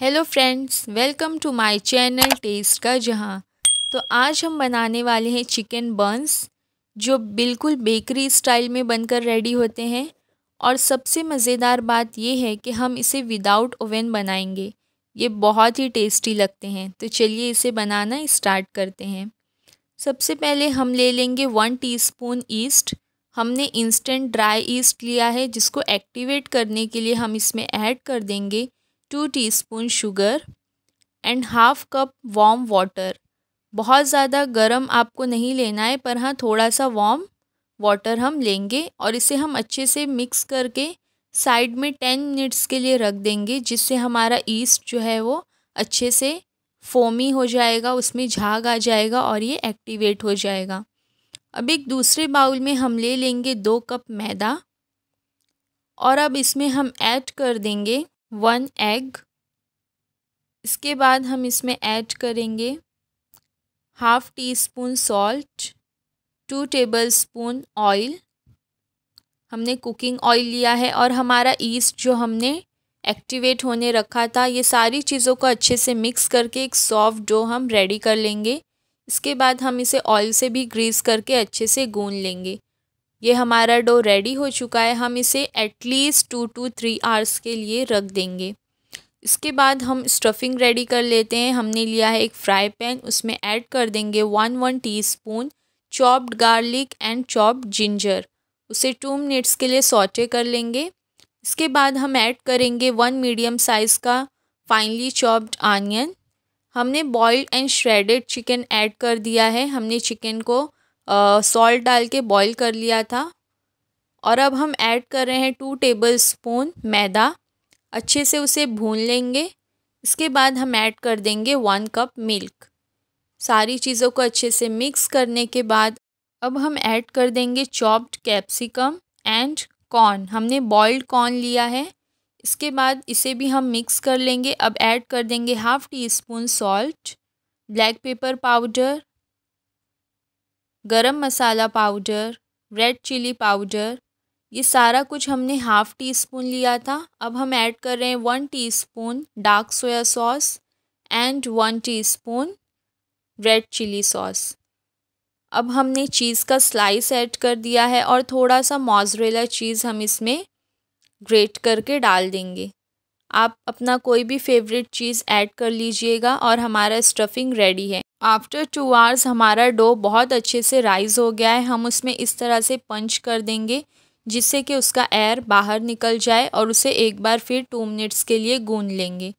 hello friends welcome to my channel taste का जहां तो आज हम बनाने वाले हैं चिकन बर्न्स जो बिल्कुल बेकरी स्टाइल में बनकर रेडी होते हैं और सबसे मज़ेदार बात यह है कि हम इसे विदाउट ओवन बनाएंगे ये बहुत ही टेस्टी लगते हैं तो चलिए इसे बनाना स्टार्ट करते हैं सबसे पहले हम ले लेंगे वन टी ईस्ट हमने इंस्टेंट ड्राई ईस्ट लिया है जिसको एक्टिवेट करने के लिए हम इसमें ऐड कर देंगे two teaspoon sugar and half cup warm water बहुत ज़्यादा गर्म आपको नहीं लेना है पर हाँ थोड़ा सा वॉम वाटर हम लेंगे और इसे हम अच्छे से मिक्स करके साइड में टेन मिनट्स के लिए रख देंगे जिससे हमारा ईस्ट जो है वो अच्छे से फोमी हो जाएगा उसमें झाग आ जाएगा और ये एक्टिवेट हो जाएगा अब एक दूसरे बाउल में हम ले लेंगे दो कप मैदा और अब इसमें हम ऐड कर देंगे वन एग इसके बाद हम इसमें ऐड करेंगे half teaspoon salt two tablespoon oil हमने कुकिंग ऑयल लिया है और हमारा ईस्ट जो हमने एक्टिवेट होने रखा था ये सारी चीज़ों को अच्छे से मिक्स करके एक सॉफ्ट डो हम रेडी कर लेंगे इसके बाद हम इसे ऑयल से भी ग्रीस करके अच्छे से गून लेंगे ये हमारा डो रेडी हो चुका है हम इसे at least two two three hours के लिए रख देंगे इसके बाद हम स्टफिंग रेडी कर लेते हैं हमने लिया है एक फ्राई पैन उसमें ऐड कर देंगे one one teaspoon chopped garlic and chopped ginger उसे टू मिनट्स के लिए सॉटे कर लेंगे इसके बाद हम ऐड करेंगे वन मीडियम साइज़ का फाइनली चॉप्ड आनियन हमने boiled and shredded chicken add कर दिया है हमने चिकन को सॉल्ट डाल के बॉईल कर लिया था और अब हम ऐड कर रहे हैं टू टेबल स्पून मैदा अच्छे से उसे भून लेंगे इसके बाद हम ऐड कर देंगे वन कप मिल्क सारी चीज़ों को अच्छे से मिक्स करने के बाद अब हम ऐड कर देंगे चॉप्ड कैप्सिकम एंड कॉर्न हमने बॉइल्ड कॉर्न लिया है इसके बाद इसे भी हम मिक्स कर लेंगे अब ऐड कर देंगे half teaspoon salt black pepper powder garam masala powder red chilli powder ये सारा कुछ हमने हाफ़ टी स्पून लिया था अब हम ऐड कर रहे हैं one teaspoon dark soya sauce and one teaspoon red chilli sauce अब हमने चीज़ का स्लाइस ऐड कर दिया है और थोड़ा सा मोजरेला चीज़ हम इसमें ग्रेट करके डाल देंगे आप अपना कोई भी फेवरेट चीज़ ऐड कर लीजिएगा और हमारा स्टफिंग रेडी है आफ्टर टू आवर्स हमारा डो बहुत अच्छे से राइज़ हो गया है हम उसमें इस तरह से पंच कर देंगे जिससे कि उसका एयर बाहर निकल जाए और उसे एक बार फिर टू मिनट्स के लिए गूंद लेंगे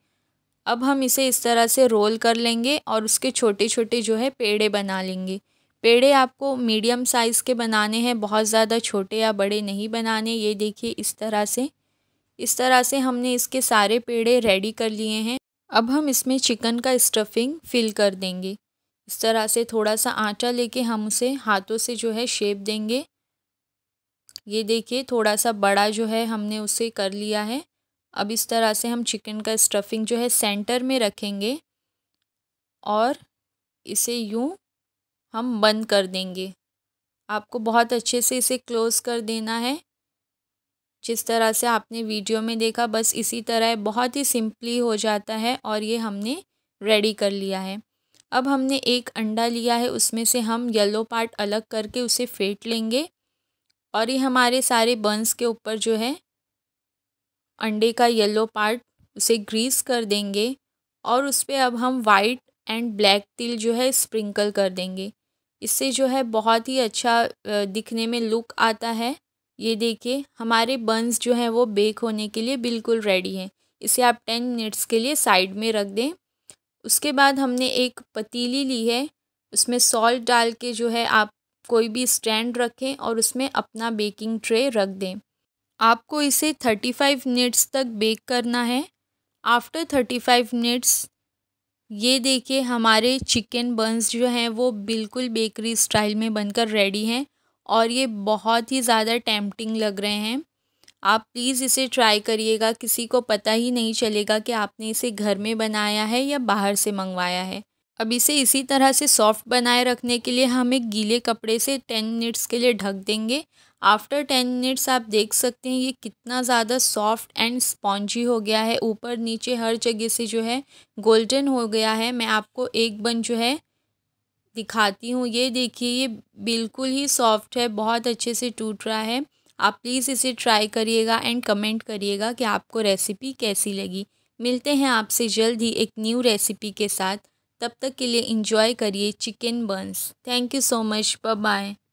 अब हम इसे इस तरह से रोल कर लेंगे और उसके छोटे छोटे जो है पेड़े बना लेंगे पेड़े आपको मीडियम साइज़ के बनाने हैं बहुत ज़्यादा छोटे या बड़े नहीं बनाने ये देखिए इस तरह से इस तरह से हमने इसके सारे पेड़े रेडी कर लिए हैं अब हम इसमें चिकन का स्टफिंग फिल कर देंगे इस तरह से थोड़ा सा आटा लेके हम उसे हाथों से जो है शेप देंगे ये देखिए थोड़ा सा बड़ा जो है हमने उसे कर लिया है अब इस तरह से हम चिकन का स्टफिंग जो है सेंटर में रखेंगे और इसे यूँ हम बंद कर देंगे आपको बहुत अच्छे से इसे क्लोज़ कर देना है जिस तरह से आपने वीडियो में देखा बस इसी तरह बहुत ही सिंपली हो जाता है और ये हमने रेडी कर लिया है अब हमने एक अंडा लिया है उसमें से हम येलो पार्ट अलग करके उसे फेंट लेंगे और ये हमारे सारे बंस के ऊपर जो है अंडे का येलो पार्ट उसे ग्रीस कर देंगे और उस पर अब हम वाइट एंड ब्लैक तिल जो है स्प्रिंकल कर देंगे इससे जो है बहुत ही अच्छा दिखने में लुक आता है ये देखिए हमारे बंस जो हैं वो बेक होने के लिए बिल्कुल रेडी हैं इसे आप टेन मिनट्स के लिए साइड में रख दें उसके बाद हमने एक पतीली ली है उसमें सॉल्ट डाल के जो है आप कोई भी स्टैंड रखें और उसमें अपना बेकिंग ट्रे रख दें आपको इसे थर्टी फाइव मिनट्स तक बेक करना है आफ्टर थर्टी फाइव मिनट्स ये देखिए हमारे चिकन बंस जो हैं वो बिल्कुल बेकरी स्टाइल में बनकर रेडी हैं और ये बहुत ही ज़्यादा टेम्पटिंग लग रहे हैं आप प्लीज़ इसे ट्राई करिएगा किसी को पता ही नहीं चलेगा कि आपने इसे घर में बनाया है या बाहर से मंगवाया है अब इसे इसी तरह से सॉफ्ट बनाए रखने के लिए हम एक गीले कपड़े से टेन मिनट्स के लिए ढक देंगे आफ्टर टेन मिनट्स आप देख सकते हैं ये कितना ज़्यादा सॉफ्ट एंड स्पॉन्जी हो गया है ऊपर नीचे हर जगह से जो है गोल्डन हो गया है मैं आपको एक बन जो है दिखाती हूँ ये देखिए ये बिल्कुल ही सॉफ्ट है बहुत अच्छे से टूट रहा है आप प्लीज़ इसे ट्राई करिएगा एंड कमेंट करिएगा कि आपको रेसिपी कैसी लगी मिलते हैं आपसे जल्द ही एक न्यू रेसिपी के साथ तब तक के लिए इंजॉय करिए chicken buns thank you so much bye